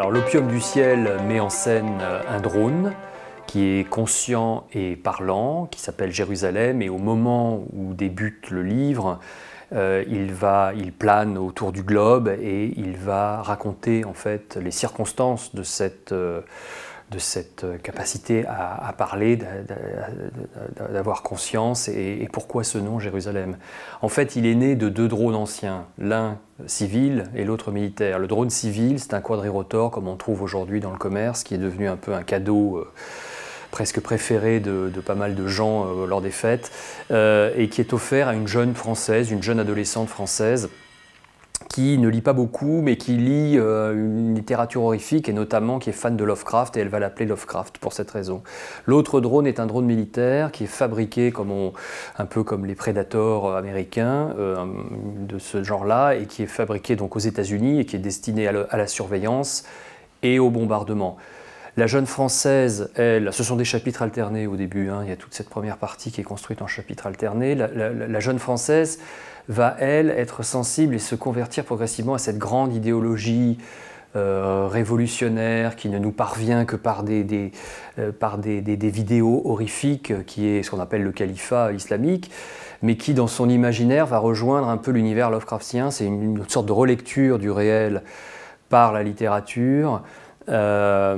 Alors l'opium du ciel met en scène euh, un drone qui est conscient et parlant, qui s'appelle Jérusalem, et au moment où débute le livre, euh, il, va, il plane autour du globe et il va raconter en fait les circonstances de cette... Euh, de cette euh, capacité à, parler, d'avoir conscience et, pourquoi ce nom Jérusalem. En fait, il est né de deux drones anciens, l'un civil et l'autre militaire. Le drone civil, c'est un quadrirotor comme on trouve aujourd'hui dans le commerce, qui est devenu un peu un cadeau. Euh, presque préféré de, pas mal de gens euh, lors des fêtes, et qui est offert à une jeune française, une jeune adolescente française, qui ne lit pas beaucoup, mais qui lit euh, une littérature horrifique, et notamment qui est fan de Lovecraft, et elle va l'appeler Lovecraft pour cette raison. L'autre drone est un drone militaire qui est fabriqué comme un peu comme les prédateurs euh, américains euh, de ce genre-là, et qui est fabriqué donc aux États-Unis, et qui est destiné à la surveillance et au bombardement. La jeune française, elle, ce sont des chapitres alternés au début, hein. il y a toute cette première partie qui est construite en chapitres alternés. La, jeune française va, elle, être sensible et se convertir progressivement à cette grande idéologie euh, révolutionnaire qui ne nous parvient que par des, euh, par des, vidéos horrifiques, euh, qui est ce qu'on appelle le califat islamique, mais qui, dans son imaginaire, va rejoindre un peu l'univers Lovecraftien. C'est une sorte de relecture du réel par la littérature. Euh,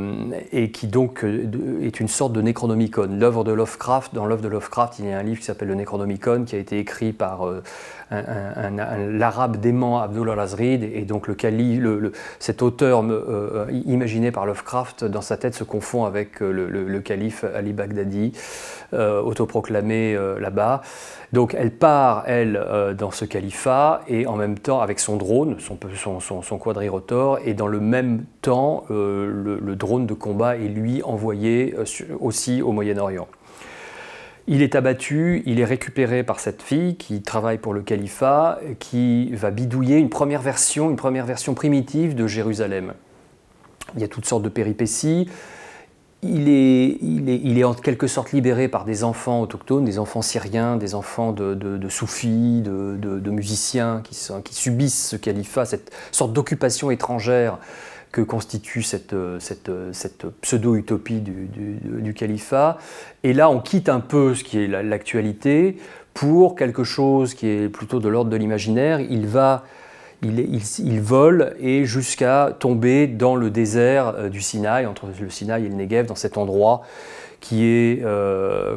et qui donc euh, est une sorte de Necronomicon. L'œuvre de Lovecraft, dans l'œuvre de Lovecraft, il y a un livre qui s'appelle le Necronomicon, qui a été écrit par euh, l'arabe dément Abdullah azrid et donc le, calif cet auteur euh, euh, imaginé par Lovecraft dans sa tête se confond avec euh, le, calife Ali Baghdadi, autoproclamé là-bas. Donc elle part, elle, dans ce califat, et en même temps, avec son drone, son, son, son quadrirotor, et dans le même temps, le, drone de combat est lui envoyé aussi au Moyen-Orient. Il est abattu, il est récupéré par cette fille qui travaille pour le califat, qui va bidouiller une première version, une première version primitive de Jérusalem. Il y a toutes sortes de péripéties. Il est, en quelque sorte libéré par des enfants autochtones, des enfants syriens, des enfants de, soufis, de, musiciens qui, qui, subissent ce califat, cette sorte d'occupation étrangère que constitue cette, euh, euh, cette, pseudo-utopie du, du, califat. Et là, on quitte un peu ce qui est l'actualité pour quelque chose qui est plutôt de l'ordre de l'imaginaire. Il va il, vole et jusqu'à tomber dans le désert euh, du Sinaï, entre le Sinaï et le Negev, dans cet endroit qui est, euh,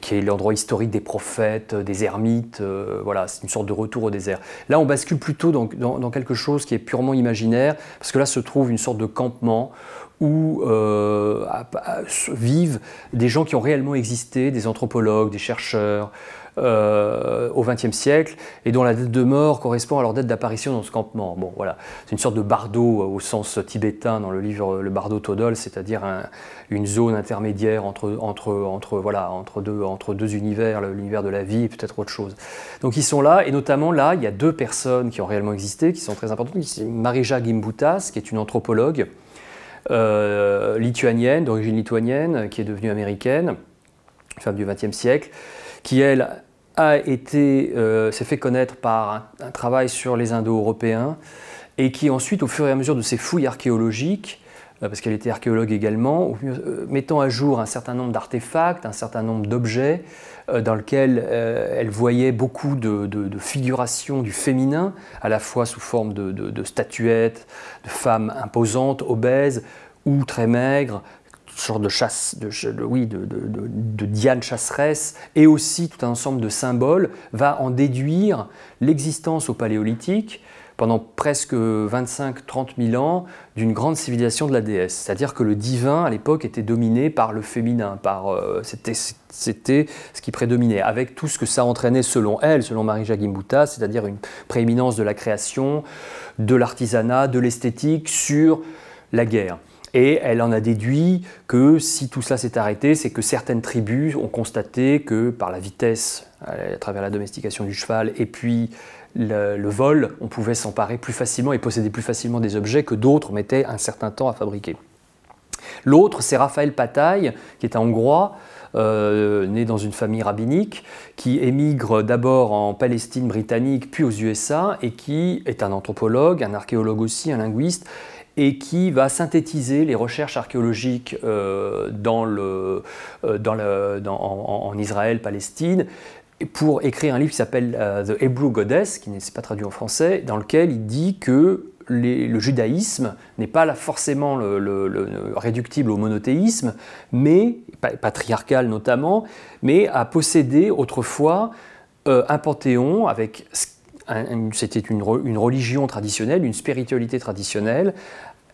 qui est l'endroit historique des prophètes, euh, des ermites, voilà, c'est une sorte de retour au désert. Là, on bascule plutôt dans quelque chose qui est purement imaginaire, parce que là se trouve une sorte de campement où euh, vivent des gens qui ont réellement existé, des anthropologues, des chercheurs, euh, au XXe siècle et dont la date de mort correspond à leur date d'apparition dans ce campement. Bon, voilà, c'est une sorte de bardo euh, au sens tibétain dans le livre Le Bardo Todol, c'est-à-dire une zone intermédiaire entre, entre, entre, voilà, entre, deux, entre deux univers, l'univers de la vie et peut-être autre chose. Donc ils sont là et notamment là, il y a deux personnes qui ont réellement existé, qui sont très importantes, Marija Gimbutas, qui est une anthropologue euh, lituanienne, d'origine lituanienne, qui est devenue américaine, femme du XXe siècle, qui elle a été, euh, s'est fait connaître par un travail sur les Indo-Européens et qui ensuite, au fur et à mesure de ses fouilles archéologiques, euh, parce qu'elle était archéologue également, euh, mettant à jour un certain nombre d'artefacts, un certain nombre d'objets, euh, dans lesquels elle voyait beaucoup de, figurations du féminin, à la fois sous forme de, statuettes, de femmes imposantes, obèses ou très maigres, sorte de chasse, de, oui, de, Diane chasseresse, et aussi tout un ensemble de symboles, va en déduire l'existence au paléolithique pendant presque 25-30 000 ans d'une grande civilisation de la déesse. C'est-à-dire que le divin, à l'époque, était dominé par le féminin, par euh, c'était ce qui prédominait, avec tout ce que ça entraînait selon elle, selon Marie-Jacques c'est-à-dire une prééminence de la création, de l'artisanat, de l'esthétique sur la guerre. Et elle en a déduit que si tout cela s'est arrêté, c'est que certaines tribus ont constaté que par la vitesse euh, à travers la domestication du cheval et puis le, vol, on pouvait s'emparer plus facilement et posséder plus facilement des objets que d'autres mettaient un certain temps à fabriquer. L'autre, c'est Raphaël Pataille, qui est un Hongrois, euh, né dans une famille rabbinique, qui émigre d'abord en Palestine britannique, puis aux USA, et qui est un anthropologue, un archéologue aussi, un linguiste, et qui va synthétiser les recherches archéologiques euh, euh, dans le, dans le, en, Israël, Palestine, pour écrire un livre qui s'appelle euh, The Hebrew Goddess, qui n'est pas traduit en français, dans lequel il dit que le judaïsme n'est pas forcément le, réductible au monothéisme, mais patriarcal notamment, mais a possédé autrefois un panthéon avec c'était une, religion traditionnelle, une spiritualité traditionnelle,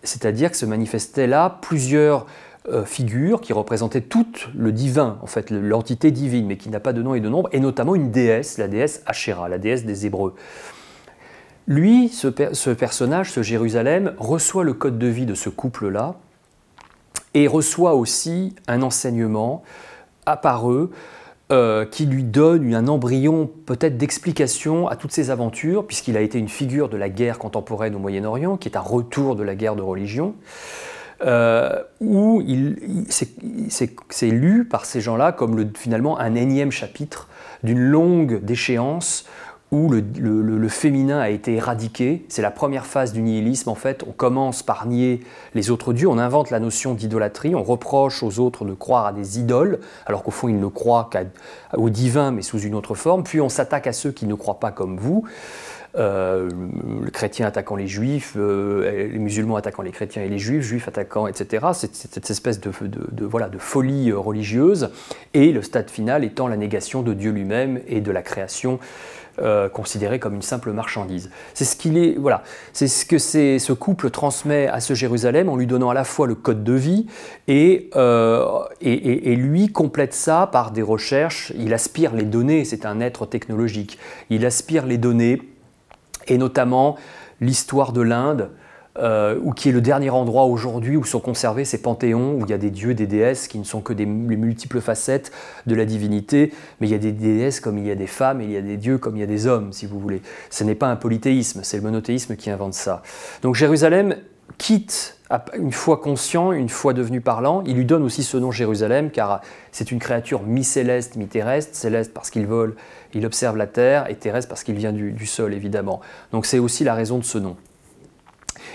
c'est-à-dire que se manifestaient là plusieurs euh, figures qui représentaient tout le divin, en fait, l'entité divine, mais qui n'a pas de nom et de nombre, et notamment une déesse, la déesse Asherah, la déesse des Hébreux. Lui, ce, personnage, ce Jérusalem, reçoit le code de vie de ce couple-là et reçoit aussi un enseignement à eux euh, qui lui donne un embryon peut-être d'explication à toutes ses aventures, puisqu'il a été une figure de la guerre contemporaine au Moyen-Orient, qui est un retour de la guerre de religion, euh, où il, c'est lu par ces gens-là comme finalement un énième chapitre d'une longue déchéance où le, féminin a été éradiqué. C'est la première phase du nihilisme. En fait, on commence par nier les autres dieux, on invente la notion d'idolâtrie, on reproche aux autres de croire à des idoles, alors qu'au fond, ils ne croient qu'au divin, mais sous une autre forme. Puis on s'attaque à ceux qui ne croient pas comme vous. Euh, le chrétien attaquant les juifs, euh, les musulmans attaquant les chrétiens et les juifs, juifs attaquant, etc. C'est cette espèce de, de, voilà, de folie euh, religieuse, et le stade final étant la négation de Dieu lui-même et de la création. considérée comme une simple marchandise. C'est ce qu'il est, voilà, c'est ce que ce couple transmet à ce Jérusalem en lui donnant à la fois le code de vie et, et, et, lui complète ça par des recherches. Il aspire les données. C'est un être technologique. Il aspire les données et notamment l'histoire de l'Inde, euh, ou qui est le dernier endroit aujourd'hui où sont conservés ces panthéons, où il y a des dieux, des déesses qui ne sont que des, les multiples facettes de la divinité, mais il y a des déesses comme il y a des femmes, et il y a des dieux comme il y a des hommes, si vous voulez. Ce n'est pas un polythéisme, c'est le monothéisme qui invente ça. Donc Jérusalem quitte une fois conscient, une fois devenu parlant, il lui donne aussi ce nom Jérusalem, car euh, c'est une créature mi-céleste, mi-terrestre, céleste parce qu'il vole, il observe la terre, et terrestre parce qu'il vient du, sol, évidemment. Donc c'est aussi la raison de ce nom.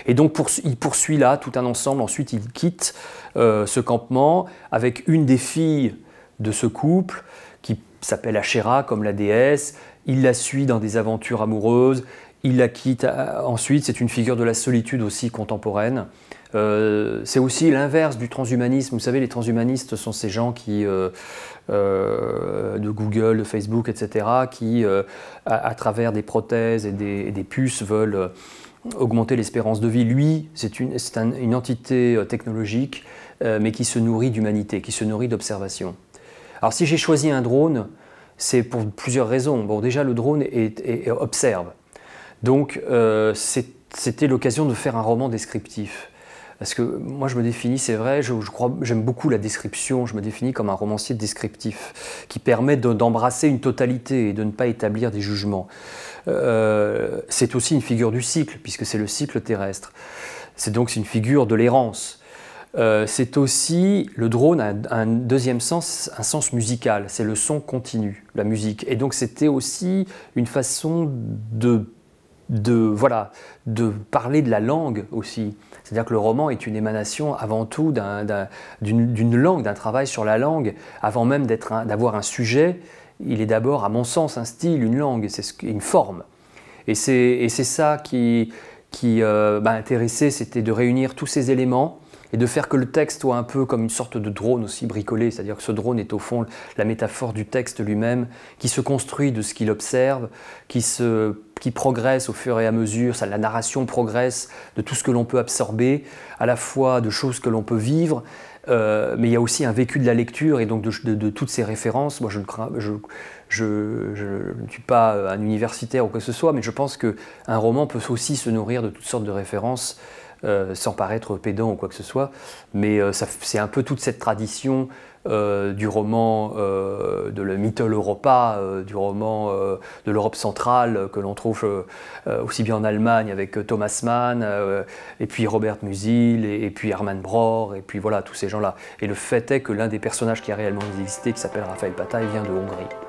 Et donc il poursuit là tout un ensemble, ensuite il quitte euh, ce campement avec une des filles de ce couple, qui s'appelle Achéra comme la déesse, il la suit dans des aventures amoureuses, il la quitte euh, ensuite, c'est une figure de la solitude aussi contemporaine. Euh, c'est aussi l'inverse du transhumanisme. Vous savez, les transhumanistes sont ces gens qui, euh, euh, de Google, de Facebook, etc., qui, à, travers des prothèses et des, puces, veulent augmenter l'espérance de vie. Lui, c'est une, entité technologique, mais qui se nourrit d'humanité, qui se nourrit d'observation. Alors si j'ai choisi un drone, c'est pour plusieurs raisons. Bon, déjà, le drone observe. Donc, c'était l'occasion de faire un roman descriptif. Parce que moi, je me définis, c'est vrai, je, crois, j'aime beaucoup la description. Je me définis comme un romancier descriptif qui permet d'embrasser une totalité et de ne pas établir des jugements. Euh, c'est aussi une figure du cycle, puisque c'est le cycle terrestre. C'est donc une figure de l'errance. Euh, c'est aussi, le drone a un deuxième sens, un sens musical, c'est le son continu, la musique. Et donc c'était aussi une façon de de, voilà, de parler de la langue aussi. C'est-à-dire que le roman est une émanation avant tout d'une langue, d'un travail sur la langue, avant même d'avoir un, sujet. Il est d'abord, à mon sens, un style, une langue, c'est une forme. Et c'est ça qui, qui euh, m'a intéressé, c'était de réunir tous ces éléments et de faire que le texte soit un peu comme une sorte de drone aussi bricolé, c'est-à-dire que ce drone est au fond la métaphore du texte lui-même, qui se construit de ce qu'il observe, qui se qui progresse au fur et à mesure, la narration progresse de tout ce que l'on peut absorber, à la fois de choses que l'on peut vivre, euh, mais il y a aussi un vécu de la lecture et donc de, toutes ces références. Moi, je ne suis pas un universitaire ou que ce soit, mais je pense qu'un roman peut aussi se nourrir de toutes sortes de références euh, sans paraître pédant ou quoi que ce soit, mais euh, c'est un peu toute cette tradition euh, du roman de la Mittel du roman de l'Europe centrale que l'on trouve aussi bien en Allemagne avec Thomas Mann, et puis Robert Musil, et, puis Hermann Brohr et puis voilà, tous ces gens-là. Et le fait est que l'un des personnages qui a réellement existé, qui s'appelle Raphaël Bataille, vient de Hongrie.